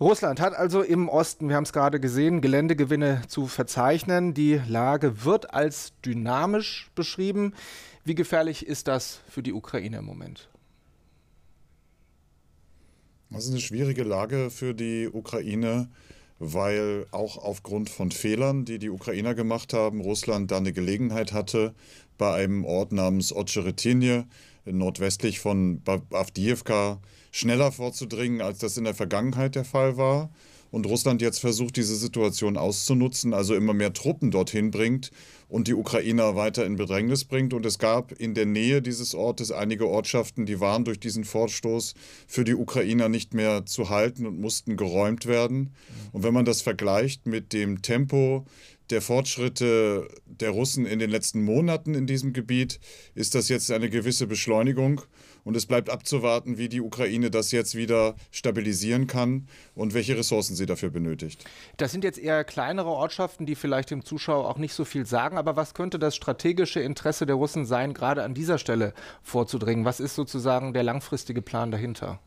Russland hat also im Osten, wir haben es gerade gesehen, Geländegewinne zu verzeichnen. Die Lage wird als dynamisch beschrieben. Wie gefährlich ist das für die Ukraine im Moment? Das ist eine schwierige Lage für die Ukraine, weil auch aufgrund von Fehlern, die die Ukrainer gemacht haben, Russland da eine Gelegenheit hatte, bei einem Ort namens Otscheretinje nordwestlich von Avdiivka schneller vorzudringen, als das in der Vergangenheit der Fall war und Russland jetzt versucht, diese Situation auszunutzen, also immer mehr Truppen dorthin bringt und die Ukrainer weiter in Bedrängnis bringt. Und es gab in der Nähe dieses Ortes einige Ortschaften, die waren durch diesen Vorstoß für die Ukrainer nicht mehr zu halten und mussten geräumt werden. Und wenn man das vergleicht mit dem Tempo der Fortschritte der Russen in den letzten Monaten in diesem Gebiet, ist das jetzt eine gewisse Beschleunigung. Und es bleibt abzuwarten, wie die Ukraine das jetzt wieder stabilisieren kann und welche Ressourcen sie dafür benötigt. Das sind jetzt eher kleinere Ortschaften, die vielleicht dem Zuschauer auch nicht so viel sagen. Aber was könnte das strategische Interesse der Russen sein, gerade an dieser Stelle vorzudringen? Was ist sozusagen der langfristige Plan dahinter?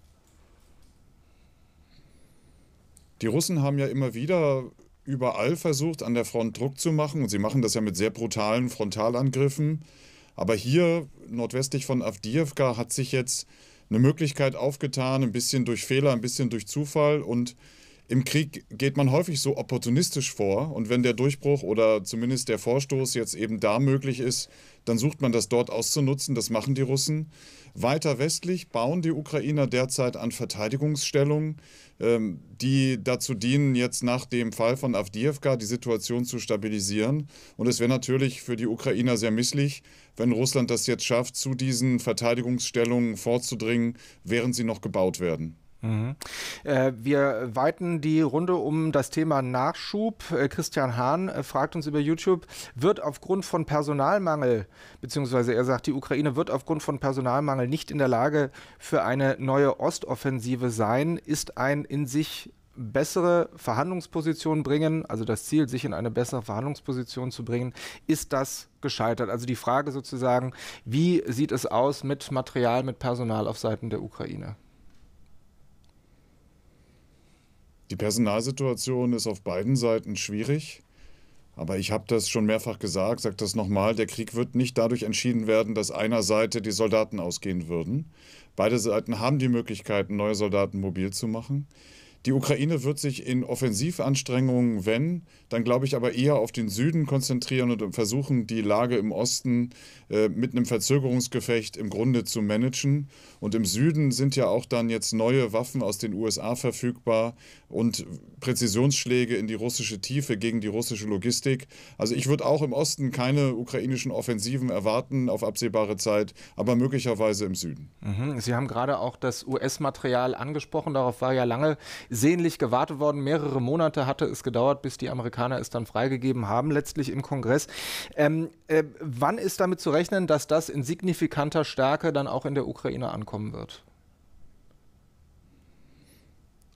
Die Russen haben ja immer wieder überall versucht, an der Front Druck zu machen. Und sie machen das ja mit sehr brutalen Frontalangriffen. Aber hier nordwestlich von Avdiivka hat sich jetzt eine Möglichkeit aufgetan, ein bisschen durch Fehler, ein bisschen durch Zufall und im Krieg geht man häufig so opportunistisch vor und wenn der Durchbruch oder zumindest der Vorstoß jetzt eben da möglich ist, dann sucht man das dort auszunutzen, das machen die Russen. Weiter westlich bauen die Ukrainer derzeit an Verteidigungsstellungen, ähm, die dazu dienen, jetzt nach dem Fall von Avdiivka die Situation zu stabilisieren. Und es wäre natürlich für die Ukrainer sehr misslich, wenn Russland das jetzt schafft, zu diesen Verteidigungsstellungen vorzudringen, während sie noch gebaut werden. Mhm. Äh, wir weiten die Runde um das Thema Nachschub. Äh, Christian Hahn äh, fragt uns über YouTube, wird aufgrund von Personalmangel, beziehungsweise er sagt, die Ukraine wird aufgrund von Personalmangel nicht in der Lage für eine neue Ostoffensive sein, ist ein in sich bessere Verhandlungsposition bringen, also das Ziel, sich in eine bessere Verhandlungsposition zu bringen, ist das gescheitert? Also die Frage sozusagen, wie sieht es aus mit Material, mit Personal auf Seiten der Ukraine? Die Personalsituation ist auf beiden Seiten schwierig. Aber ich habe das schon mehrfach gesagt, sage das nochmal, der Krieg wird nicht dadurch entschieden werden, dass einer Seite die Soldaten ausgehen würden. Beide Seiten haben die Möglichkeit, neue Soldaten mobil zu machen. Die Ukraine wird sich in Offensivanstrengungen, wenn, dann glaube ich aber eher auf den Süden konzentrieren und versuchen, die Lage im Osten äh, mit einem Verzögerungsgefecht im Grunde zu managen. Und im Süden sind ja auch dann jetzt neue Waffen aus den USA verfügbar und Präzisionsschläge in die russische Tiefe gegen die russische Logistik. Also ich würde auch im Osten keine ukrainischen Offensiven erwarten auf absehbare Zeit, aber möglicherweise im Süden. Mhm. Sie haben gerade auch das US-Material angesprochen. Darauf war ja lange sehnlich gewartet worden. Mehrere Monate hatte es gedauert, bis die Amerikaner es dann freigegeben haben, letztlich im Kongress. Ähm, äh, wann ist damit zu rechnen, dass das in signifikanter Stärke dann auch in der Ukraine ankommen wird?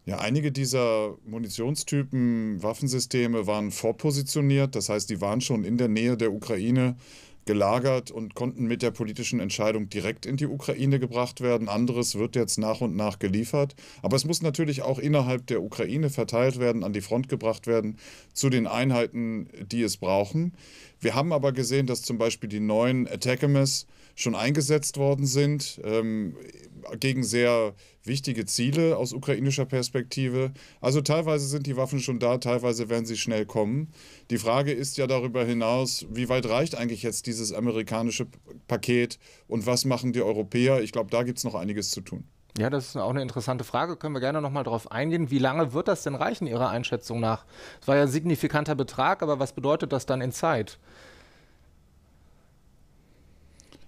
Ja, einige dieser Munitionstypen, Waffensysteme waren vorpositioniert, das heißt, die waren schon in der Nähe der Ukraine gelagert und konnten mit der politischen Entscheidung direkt in die Ukraine gebracht werden. Anderes wird jetzt nach und nach geliefert. Aber es muss natürlich auch innerhalb der Ukraine verteilt werden, an die Front gebracht werden, zu den Einheiten, die es brauchen. Wir haben aber gesehen, dass zum Beispiel die neuen Attackams schon eingesetzt worden sind ähm, gegen sehr wichtige Ziele aus ukrainischer Perspektive. Also teilweise sind die Waffen schon da, teilweise werden sie schnell kommen. Die Frage ist ja darüber hinaus, wie weit reicht eigentlich jetzt dieses amerikanische Paket und was machen die Europäer? Ich glaube, da gibt es noch einiges zu tun. Ja, das ist auch eine interessante Frage. Können wir gerne nochmal drauf eingehen. Wie lange wird das denn reichen, Ihrer Einschätzung nach? Es war ja ein signifikanter Betrag, aber was bedeutet das dann in Zeit?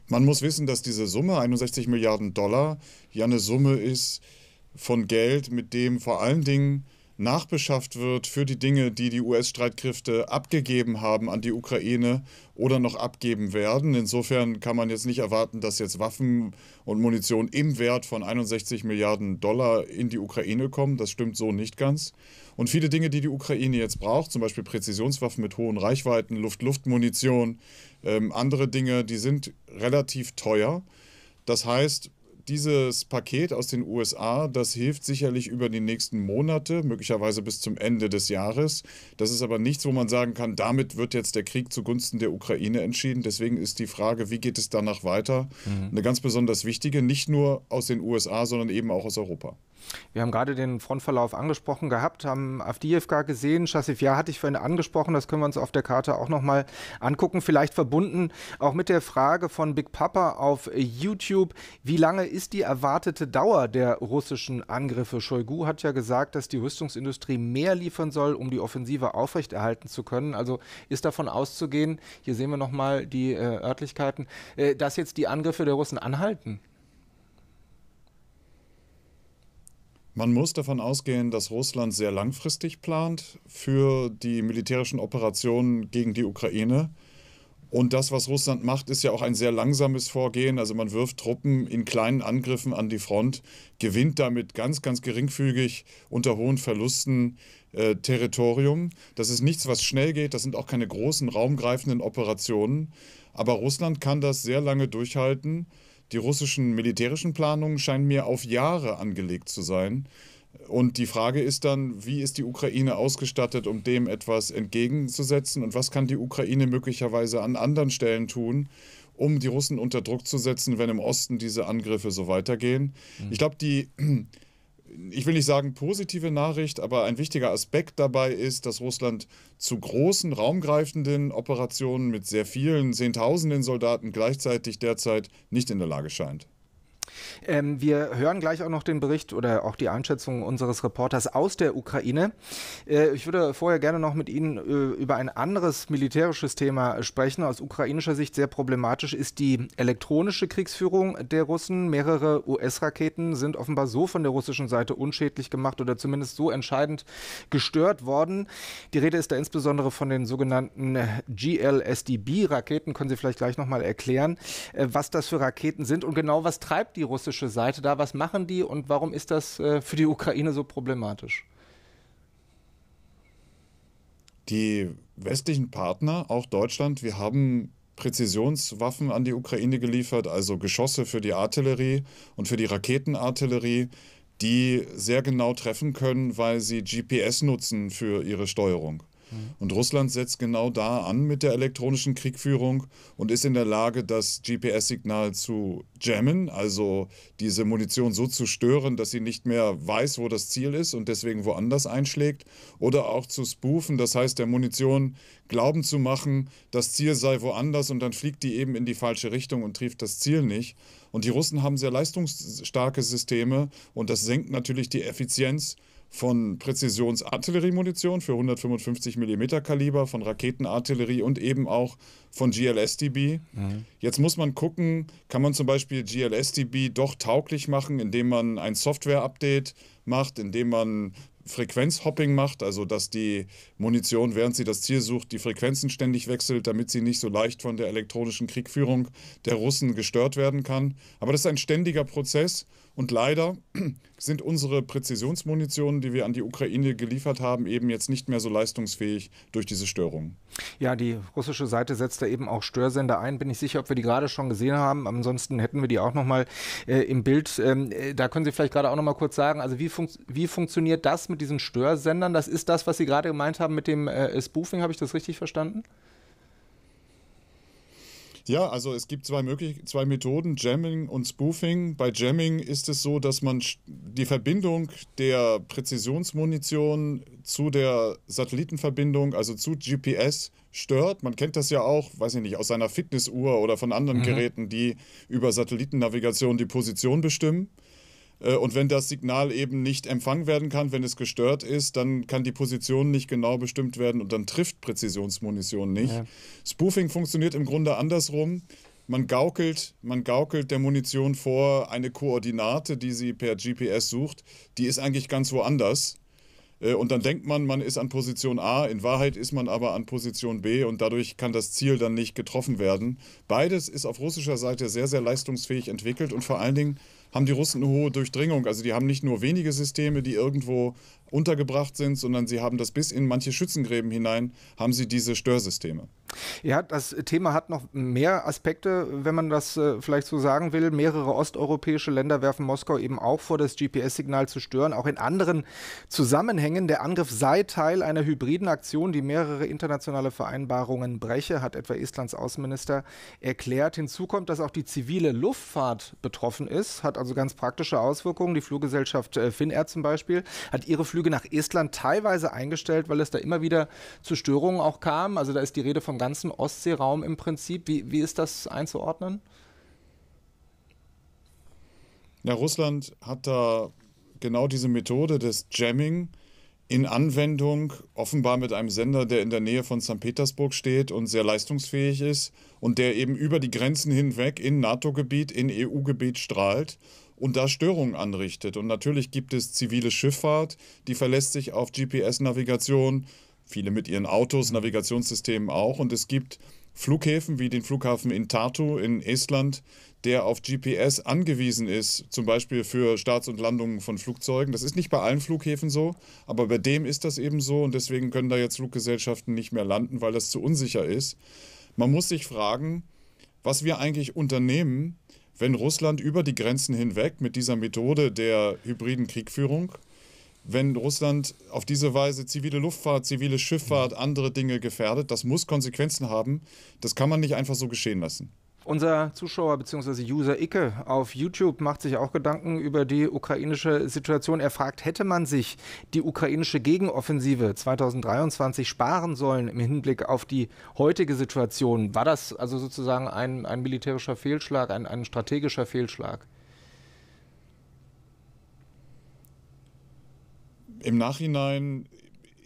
Man muss wissen, dass diese Summe, 61 Milliarden Dollar, ja eine Summe ist von Geld, mit dem vor allen Dingen nachbeschafft wird für die Dinge, die die US-Streitkräfte abgegeben haben an die Ukraine oder noch abgeben werden. Insofern kann man jetzt nicht erwarten, dass jetzt Waffen und Munition im Wert von 61 Milliarden Dollar in die Ukraine kommen. Das stimmt so nicht ganz. Und viele Dinge, die die Ukraine jetzt braucht, zum Beispiel Präzisionswaffen mit hohen Reichweiten, Luft-Luft-Munition, ähm, andere Dinge, die sind relativ teuer. Das heißt, dieses Paket aus den USA, das hilft sicherlich über die nächsten Monate, möglicherweise bis zum Ende des Jahres. Das ist aber nichts, wo man sagen kann, damit wird jetzt der Krieg zugunsten der Ukraine entschieden. Deswegen ist die Frage, wie geht es danach weiter, mhm. eine ganz besonders wichtige, nicht nur aus den USA, sondern eben auch aus Europa. Wir haben gerade den Frontverlauf angesprochen gehabt, haben Avdiivka gesehen, Chassif ja, hatte ich vorhin angesprochen, das können wir uns auf der Karte auch nochmal angucken, vielleicht verbunden auch mit der Frage von Big Papa auf YouTube, wie lange ist ist die erwartete Dauer der russischen Angriffe? Shoigu hat ja gesagt, dass die Rüstungsindustrie mehr liefern soll, um die Offensive aufrechterhalten zu können. Also ist davon auszugehen, hier sehen wir nochmal die äh, Örtlichkeiten, äh, dass jetzt die Angriffe der Russen anhalten? Man muss davon ausgehen, dass Russland sehr langfristig plant für die militärischen Operationen gegen die Ukraine. Und das, was Russland macht, ist ja auch ein sehr langsames Vorgehen. Also man wirft Truppen in kleinen Angriffen an die Front, gewinnt damit ganz, ganz geringfügig unter hohen Verlusten äh, Territorium. Das ist nichts, was schnell geht. Das sind auch keine großen, raumgreifenden Operationen. Aber Russland kann das sehr lange durchhalten. Die russischen militärischen Planungen scheinen mir auf Jahre angelegt zu sein. Und die Frage ist dann, wie ist die Ukraine ausgestattet, um dem etwas entgegenzusetzen? Und was kann die Ukraine möglicherweise an anderen Stellen tun, um die Russen unter Druck zu setzen, wenn im Osten diese Angriffe so weitergehen? Mhm. Ich glaube, die, ich will nicht sagen positive Nachricht, aber ein wichtiger Aspekt dabei ist, dass Russland zu großen, raumgreifenden Operationen mit sehr vielen, Zehntausenden Soldaten gleichzeitig derzeit nicht in der Lage scheint. Ähm, wir hören gleich auch noch den Bericht oder auch die Einschätzung unseres Reporters aus der Ukraine. Äh, ich würde vorher gerne noch mit Ihnen äh, über ein anderes militärisches Thema sprechen. Aus ukrainischer Sicht sehr problematisch ist die elektronische Kriegsführung der Russen. Mehrere US-Raketen sind offenbar so von der russischen Seite unschädlich gemacht oder zumindest so entscheidend gestört worden. Die Rede ist da insbesondere von den sogenannten GLSDB-Raketen. Können Sie vielleicht gleich nochmal erklären, äh, was das für Raketen sind und genau was treibt die russische Seite da? Was machen die und warum ist das äh, für die Ukraine so problematisch? Die westlichen Partner, auch Deutschland, wir haben Präzisionswaffen an die Ukraine geliefert, also Geschosse für die Artillerie und für die Raketenartillerie, die sehr genau treffen können, weil sie GPS nutzen für ihre Steuerung. Mhm. Und Russland setzt genau da an mit der elektronischen Kriegführung und ist in der Lage, das GPS-Signal zu jammen, also diese Munition so zu stören, dass sie nicht mehr weiß, wo das Ziel ist und deswegen woanders einschlägt, oder auch zu spoofen, das heißt der Munition glauben zu machen, das Ziel sei woanders und dann fliegt die eben in die falsche Richtung und trifft das Ziel nicht. Und die Russen haben sehr leistungsstarke Systeme und das senkt natürlich die Effizienz von Präzisionsartilleriemunition für 155 mm Kaliber, von Raketenartillerie und eben auch von GLSDB. Mhm. Jetzt muss man gucken, kann man zum Beispiel GLSDB doch tauglich machen, indem man ein Software-Update macht, indem man Frequenzhopping macht, also dass die Munition, während sie das Ziel sucht, die Frequenzen ständig wechselt, damit sie nicht so leicht von der elektronischen Kriegführung der Russen gestört werden kann. Aber das ist ein ständiger Prozess und leider sind unsere Präzisionsmunitionen, die wir an die Ukraine geliefert haben, eben jetzt nicht mehr so leistungsfähig durch diese Störungen. Ja, die russische Seite setzt da eben auch Störsender ein. Bin ich sicher, ob wir die gerade schon gesehen haben. Ansonsten hätten wir die auch nochmal äh, im Bild. Ähm, äh, da können Sie vielleicht gerade auch nochmal kurz sagen, also wie, fun wie funktioniert das mit diesen Störsendern? Das ist das, was Sie gerade gemeint haben mit dem äh, Spoofing. Habe ich das richtig verstanden? Ja, also es gibt zwei, möglich zwei Methoden, Jamming und Spoofing. Bei Jamming ist es so, dass man die Verbindung der Präzisionsmunition zu der Satellitenverbindung, also zu GPS, stört. Man kennt das ja auch, weiß ich nicht, aus seiner Fitnessuhr oder von anderen mhm. Geräten, die über Satellitennavigation die Position bestimmen. Äh, und wenn das Signal eben nicht empfangen werden kann, wenn es gestört ist, dann kann die Position nicht genau bestimmt werden und dann trifft Präzisionsmunition nicht. Ja. Spoofing funktioniert im Grunde andersrum. Man gaukelt, man gaukelt der Munition vor eine Koordinate, die sie per GPS sucht, die ist eigentlich ganz woanders. Äh, und dann denkt man, man ist an Position A, in Wahrheit ist man aber an Position B und dadurch kann das Ziel dann nicht getroffen werden. Beides ist auf russischer Seite sehr, sehr leistungsfähig entwickelt und vor allen Dingen haben die Russen eine hohe Durchdringung. Also die haben nicht nur wenige Systeme, die irgendwo untergebracht sind, sondern sie haben das bis in manche Schützengräben hinein, haben sie diese Störsysteme. Ja, das Thema hat noch mehr Aspekte, wenn man das äh, vielleicht so sagen will. Mehrere osteuropäische Länder werfen Moskau eben auch vor, das GPS-Signal zu stören. Auch in anderen Zusammenhängen hängen. Der Angriff sei Teil einer hybriden Aktion, die mehrere internationale Vereinbarungen breche, hat etwa Estlands Außenminister erklärt. Hinzu kommt, dass auch die zivile Luftfahrt betroffen ist, hat also ganz praktische Auswirkungen. Die Fluggesellschaft äh, Finnair zum Beispiel hat ihre Flüge nach Estland teilweise eingestellt, weil es da immer wieder zu Störungen auch kam. Also da ist die Rede vom ganzen Ostseeraum im Prinzip. Wie, wie ist das einzuordnen? Ja, Russland hat da genau diese Methode des Jamming in Anwendung, offenbar mit einem Sender, der in der Nähe von St. Petersburg steht und sehr leistungsfähig ist und der eben über die Grenzen hinweg in NATO-Gebiet, in EU-Gebiet strahlt und da Störungen anrichtet. Und natürlich gibt es zivile Schifffahrt, die verlässt sich auf GPS-Navigation, viele mit ihren Autos, Navigationssystemen auch. Und es gibt Flughäfen wie den Flughafen in Tartu in Estland, der auf GPS angewiesen ist, zum Beispiel für Starts und Landungen von Flugzeugen. Das ist nicht bei allen Flughäfen so, aber bei dem ist das eben so und deswegen können da jetzt Fluggesellschaften nicht mehr landen, weil das zu unsicher ist. Man muss sich fragen, was wir eigentlich unternehmen, wenn Russland über die Grenzen hinweg mit dieser Methode der hybriden Kriegführung wenn Russland auf diese Weise zivile Luftfahrt, zivile Schifffahrt, mhm. andere Dinge gefährdet. Das muss Konsequenzen haben. Das kann man nicht einfach so geschehen lassen. Unser Zuschauer bzw. User Icke auf YouTube macht sich auch Gedanken über die ukrainische Situation. Er fragt, hätte man sich die ukrainische Gegenoffensive 2023 sparen sollen im Hinblick auf die heutige Situation? War das also sozusagen ein, ein militärischer Fehlschlag, ein, ein strategischer Fehlschlag? Im Nachhinein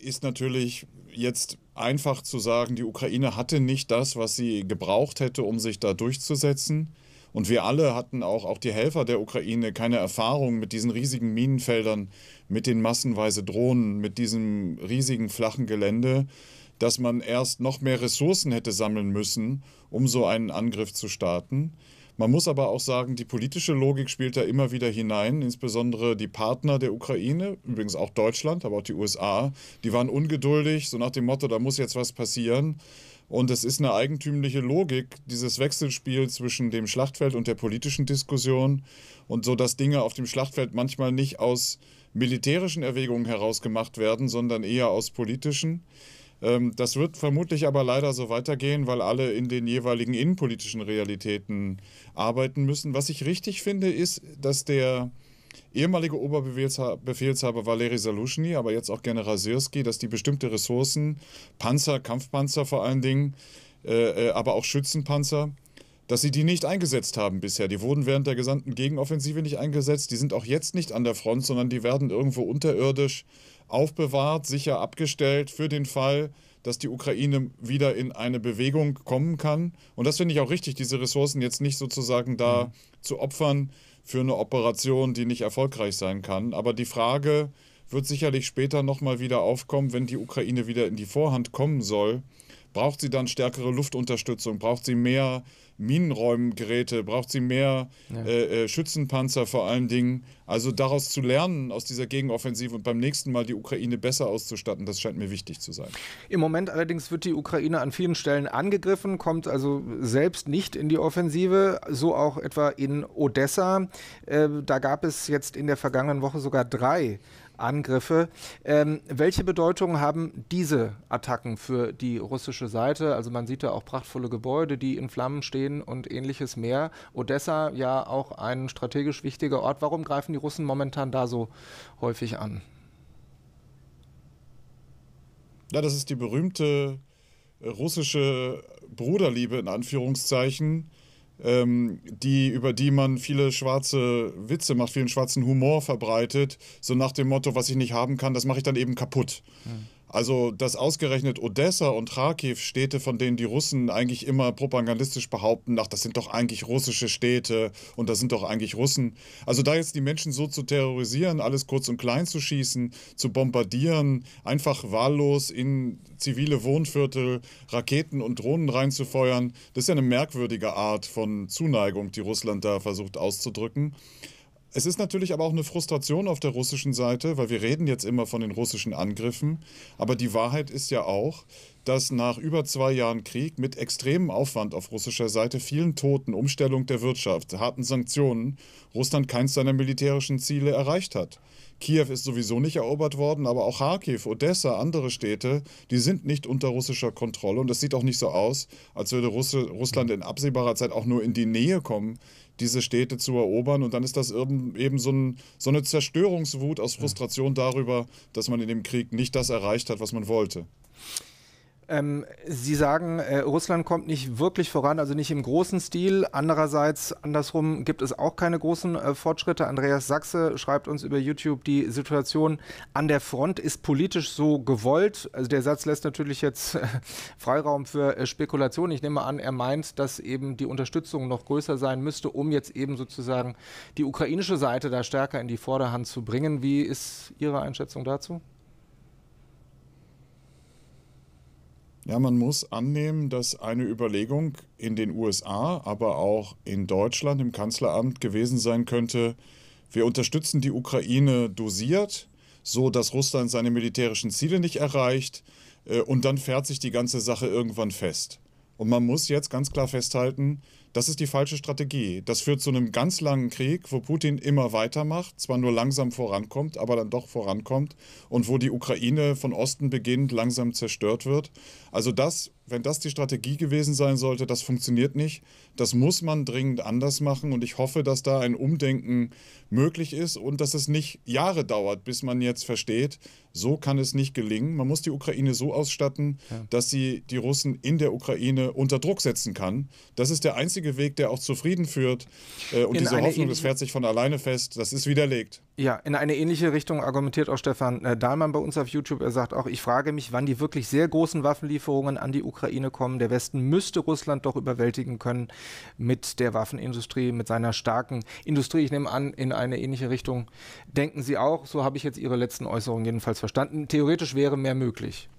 ist natürlich jetzt einfach zu sagen, die Ukraine hatte nicht das, was sie gebraucht hätte, um sich da durchzusetzen. Und wir alle hatten auch, auch die Helfer der Ukraine, keine Erfahrung mit diesen riesigen Minenfeldern, mit den massenweise Drohnen, mit diesem riesigen flachen Gelände, dass man erst noch mehr Ressourcen hätte sammeln müssen, um so einen Angriff zu starten. Man muss aber auch sagen, die politische Logik spielt da immer wieder hinein, insbesondere die Partner der Ukraine, übrigens auch Deutschland, aber auch die USA, die waren ungeduldig, so nach dem Motto, da muss jetzt was passieren. Und es ist eine eigentümliche Logik, dieses Wechselspiel zwischen dem Schlachtfeld und der politischen Diskussion und so, dass Dinge auf dem Schlachtfeld manchmal nicht aus militärischen Erwägungen heraus gemacht werden, sondern eher aus politischen. Ähm, das wird vermutlich aber leider so weitergehen, weil alle in den jeweiligen innenpolitischen Realitäten arbeiten müssen. Was ich richtig finde, ist, dass der ehemalige Oberbefehlshaber Valery Saluschny, aber jetzt auch General Sirski, dass die bestimmte Ressourcen, Panzer, Kampfpanzer vor allen Dingen, äh, äh, aber auch Schützenpanzer, dass sie die nicht eingesetzt haben bisher. Die wurden während der gesamten Gegenoffensive nicht eingesetzt. Die sind auch jetzt nicht an der Front, sondern die werden irgendwo unterirdisch aufbewahrt, sicher abgestellt für den Fall, dass die Ukraine wieder in eine Bewegung kommen kann. Und das finde ich auch richtig, diese Ressourcen jetzt nicht sozusagen da mhm. zu opfern für eine Operation, die nicht erfolgreich sein kann. Aber die Frage wird sicherlich später nochmal wieder aufkommen, wenn die Ukraine wieder in die Vorhand kommen soll, Braucht sie dann stärkere Luftunterstützung? Braucht sie mehr Minenräumgeräte? Braucht sie mehr ja. Äh, äh, Schützenpanzer vor allen Dingen? Also daraus zu lernen, aus dieser Gegenoffensive und beim nächsten Mal die Ukraine besser auszustatten, das scheint mir wichtig zu sein. Im Moment allerdings wird die Ukraine an vielen Stellen angegriffen, kommt also selbst nicht in die Offensive, so auch etwa in Odessa. Äh, da gab es jetzt in der vergangenen Woche sogar drei Angriffe. Ähm, welche Bedeutung haben diese Attacken für die russische Seite? Also man sieht da auch prachtvolle Gebäude, die in Flammen stehen und ähnliches mehr. Odessa ja auch ein strategisch wichtiger Ort. Warum greifen die Russen momentan da so häufig an? Ja, das ist die berühmte russische Bruderliebe in Anführungszeichen ähm, die, über die man viele schwarze Witze macht, vielen schwarzen Humor verbreitet, so nach dem Motto, was ich nicht haben kann, das mache ich dann eben kaputt. Mhm. Also, dass ausgerechnet Odessa und Kharkiv Städte, von denen die Russen eigentlich immer propagandistisch behaupten, ach, das sind doch eigentlich russische Städte und das sind doch eigentlich Russen. Also da jetzt die Menschen so zu terrorisieren, alles kurz und klein zu schießen, zu bombardieren, einfach wahllos in zivile Wohnviertel Raketen und Drohnen reinzufeuern, das ist ja eine merkwürdige Art von Zuneigung, die Russland da versucht auszudrücken. Es ist natürlich aber auch eine Frustration auf der russischen Seite, weil wir reden jetzt immer von den russischen Angriffen, aber die Wahrheit ist ja auch, dass nach über zwei Jahren Krieg mit extremem Aufwand auf russischer Seite, vielen Toten, Umstellung der Wirtschaft, harten Sanktionen Russland keins seiner militärischen Ziele erreicht hat. Kiew ist sowieso nicht erobert worden, aber auch Kharkiv, Odessa, andere Städte, die sind nicht unter russischer Kontrolle. Und es sieht auch nicht so aus, als würde Russe, Russland in absehbarer Zeit auch nur in die Nähe kommen, diese Städte zu erobern. Und dann ist das eben so, ein, so eine Zerstörungswut aus Frustration darüber, dass man in dem Krieg nicht das erreicht hat, was man wollte. Ähm, Sie sagen, äh, Russland kommt nicht wirklich voran, also nicht im großen Stil. Andererseits, andersrum gibt es auch keine großen äh, Fortschritte. Andreas Sachse schreibt uns über YouTube, die Situation an der Front ist politisch so gewollt. Also der Satz lässt natürlich jetzt äh, Freiraum für äh, Spekulation. Ich nehme an, er meint, dass eben die Unterstützung noch größer sein müsste, um jetzt eben sozusagen die ukrainische Seite da stärker in die Vorderhand zu bringen. Wie ist Ihre Einschätzung dazu? Ja, man muss annehmen, dass eine Überlegung in den USA, aber auch in Deutschland im Kanzleramt gewesen sein könnte, wir unterstützen die Ukraine dosiert, so dass Russland seine militärischen Ziele nicht erreicht äh, und dann fährt sich die ganze Sache irgendwann fest. Und man muss jetzt ganz klar festhalten, das ist die falsche Strategie. Das führt zu einem ganz langen Krieg, wo Putin immer weitermacht, zwar nur langsam vorankommt, aber dann doch vorankommt und wo die Ukraine von Osten beginnt, langsam zerstört wird. Also das, wenn das die Strategie gewesen sein sollte, das funktioniert nicht. Das muss man dringend anders machen und ich hoffe, dass da ein Umdenken möglich ist und dass es nicht Jahre dauert, bis man jetzt versteht, so kann es nicht gelingen. Man muss die Ukraine so ausstatten, ja. dass sie die Russen in der Ukraine unter Druck setzen kann. Das ist der einzige einzige Weg, der auch zufrieden führt. Äh, und in diese Hoffnung, das fährt sich von alleine fest, das ist widerlegt. Ja, in eine ähnliche Richtung argumentiert auch Stefan äh, Dahlmann bei uns auf YouTube. Er sagt auch, ich frage mich, wann die wirklich sehr großen Waffenlieferungen an die Ukraine kommen. Der Westen müsste Russland doch überwältigen können mit der Waffenindustrie, mit seiner starken Industrie. Ich nehme an, in eine ähnliche Richtung denken Sie auch. So habe ich jetzt Ihre letzten Äußerungen jedenfalls verstanden. Theoretisch wäre mehr möglich.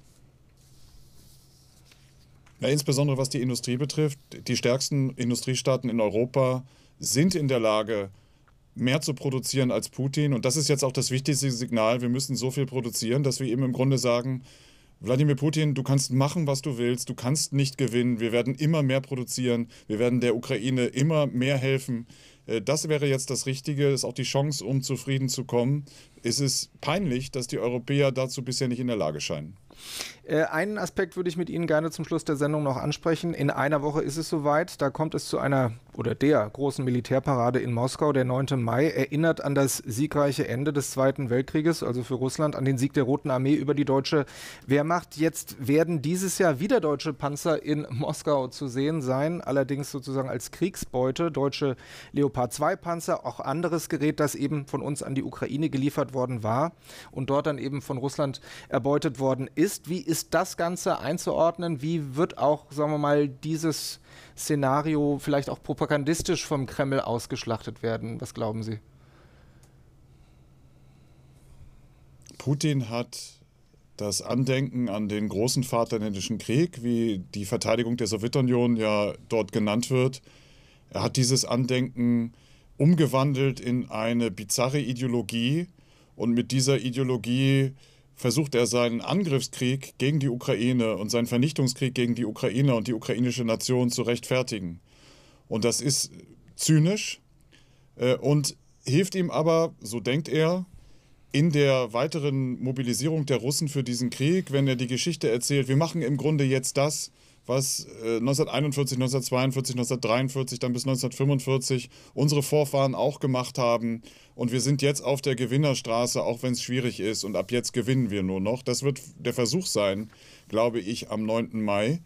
Ja, insbesondere was die Industrie betrifft. Die stärksten Industriestaaten in Europa sind in der Lage, mehr zu produzieren als Putin. Und das ist jetzt auch das wichtigste Signal. Wir müssen so viel produzieren, dass wir eben im Grunde sagen, Wladimir Putin, du kannst machen, was du willst, du kannst nicht gewinnen, wir werden immer mehr produzieren, wir werden der Ukraine immer mehr helfen. Äh, das wäre jetzt das Richtige, das ist auch die Chance, um zufrieden zu kommen. Es ist peinlich, dass die Europäer dazu bisher nicht in der Lage scheinen. Äh, einen Aspekt würde ich mit Ihnen gerne zum Schluss der Sendung noch ansprechen. In einer Woche ist es soweit. Da kommt es zu einer oder der großen Militärparade in Moskau. Der 9. Mai erinnert an das siegreiche Ende des Zweiten Weltkrieges, also für Russland, an den Sieg der Roten Armee über die deutsche Wehrmacht. Jetzt werden dieses Jahr wieder deutsche Panzer in Moskau zu sehen sein, allerdings sozusagen als Kriegsbeute. Deutsche Leopard 2 Panzer, auch anderes Gerät, das eben von uns an die Ukraine geliefert worden war und dort dann eben von Russland erbeutet worden ist. Wie ist ist das Ganze einzuordnen? Wie wird auch, sagen wir mal, dieses Szenario vielleicht auch propagandistisch vom Kreml ausgeschlachtet werden? Was glauben Sie? Putin hat das Andenken an den großen Vaterländischen Krieg, wie die Verteidigung der Sowjetunion ja dort genannt wird, er hat dieses Andenken umgewandelt in eine bizarre Ideologie und mit dieser Ideologie versucht er seinen Angriffskrieg gegen die Ukraine und seinen Vernichtungskrieg gegen die Ukraine und die ukrainische Nation zu rechtfertigen. Und das ist zynisch äh, und hilft ihm aber, so denkt er, in der weiteren Mobilisierung der Russen für diesen Krieg, wenn er die Geschichte erzählt, wir machen im Grunde jetzt das, was 1941, 1942, 1943, dann bis 1945 unsere Vorfahren auch gemacht haben. Und wir sind jetzt auf der Gewinnerstraße, auch wenn es schwierig ist. Und ab jetzt gewinnen wir nur noch. Das wird der Versuch sein, glaube ich, am 9. Mai.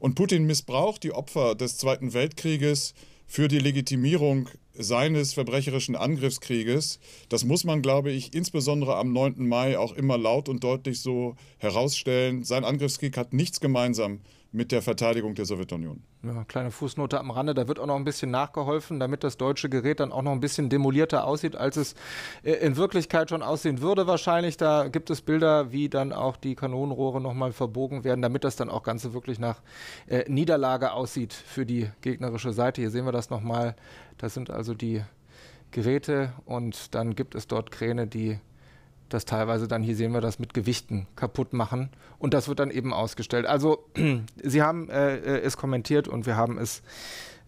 Und Putin missbraucht die Opfer des Zweiten Weltkrieges für die Legitimierung seines verbrecherischen Angriffskrieges. Das muss man, glaube ich, insbesondere am 9. Mai auch immer laut und deutlich so herausstellen. Sein Angriffskrieg hat nichts gemeinsam mit der Verteidigung der Sowjetunion. Ja, kleine Fußnote am Rande, da wird auch noch ein bisschen nachgeholfen, damit das deutsche Gerät dann auch noch ein bisschen demolierter aussieht, als es äh, in Wirklichkeit schon aussehen würde wahrscheinlich. Da gibt es Bilder, wie dann auch die Kanonenrohre nochmal verbogen werden, damit das dann auch Ganze wirklich nach äh, Niederlage aussieht für die gegnerische Seite. Hier sehen wir das nochmal. Das sind also die Geräte und dann gibt es dort Kräne, die das teilweise dann, hier sehen wir das mit Gewichten kaputt machen. Und das wird dann eben ausgestellt. Also, Sie haben äh, äh, es kommentiert und wir haben es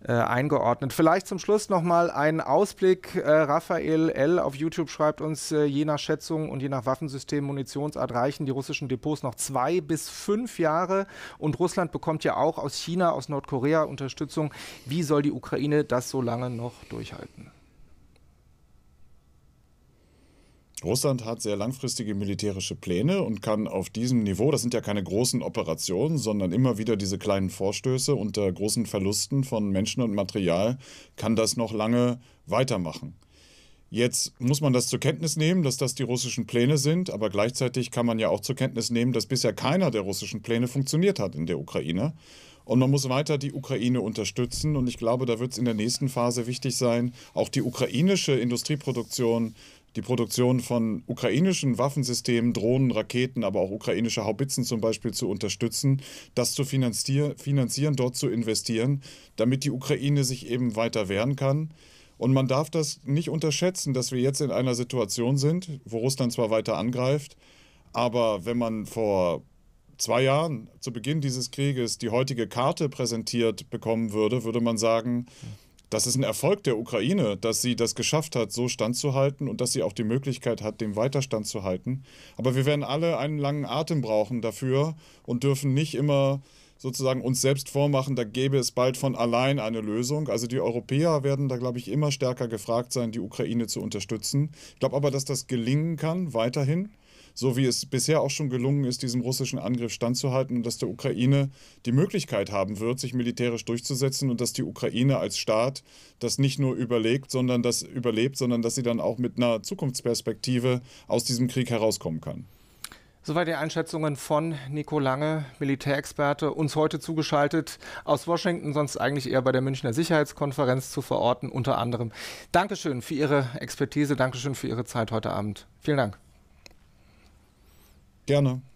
äh, eingeordnet. Vielleicht zum Schluss nochmal ein Ausblick. Äh, Raphael L. auf YouTube schreibt uns, äh, je nach Schätzung und je nach Waffensystem, Munitionsart reichen die russischen Depots noch zwei bis fünf Jahre. Und Russland bekommt ja auch aus China, aus Nordkorea Unterstützung. Wie soll die Ukraine das so lange noch durchhalten? Russland hat sehr langfristige militärische Pläne und kann auf diesem Niveau, das sind ja keine großen Operationen, sondern immer wieder diese kleinen Vorstöße unter großen Verlusten von Menschen und Material, kann das noch lange weitermachen. Jetzt muss man das zur Kenntnis nehmen, dass das die russischen Pläne sind, aber gleichzeitig kann man ja auch zur Kenntnis nehmen, dass bisher keiner der russischen Pläne funktioniert hat in der Ukraine. Und man muss weiter die Ukraine unterstützen. Und ich glaube, da wird es in der nächsten Phase wichtig sein, auch die ukrainische Industrieproduktion die Produktion von ukrainischen Waffensystemen, Drohnen, Raketen, aber auch ukrainische Haubitzen zum Beispiel zu unterstützen, das zu finanzier finanzieren, dort zu investieren, damit die Ukraine sich eben weiter wehren kann. Und man darf das nicht unterschätzen, dass wir jetzt in einer Situation sind, wo Russland zwar weiter angreift, aber wenn man vor zwei Jahren zu Beginn dieses Krieges die heutige Karte präsentiert bekommen würde, würde man sagen, das ist ein Erfolg der Ukraine, dass sie das geschafft hat, so standzuhalten und dass sie auch die Möglichkeit hat, dem weiter standzuhalten. Aber wir werden alle einen langen Atem brauchen dafür und dürfen nicht immer sozusagen uns selbst vormachen, da gäbe es bald von allein eine Lösung. Also die Europäer werden da, glaube ich, immer stärker gefragt sein, die Ukraine zu unterstützen. Ich glaube aber, dass das gelingen kann, weiterhin so wie es bisher auch schon gelungen ist, diesem russischen Angriff standzuhalten und dass der Ukraine die Möglichkeit haben wird, sich militärisch durchzusetzen und dass die Ukraine als Staat das nicht nur überlegt, sondern das überlebt, sondern dass sie dann auch mit einer Zukunftsperspektive aus diesem Krieg herauskommen kann. Soweit die Einschätzungen von Nico Lange, Militärexperte, uns heute zugeschaltet aus Washington, sonst eigentlich eher bei der Münchner Sicherheitskonferenz zu verorten, unter anderem. Dankeschön für Ihre Expertise, Dankeschön für Ihre Zeit heute Abend. Vielen Dank. Gerne.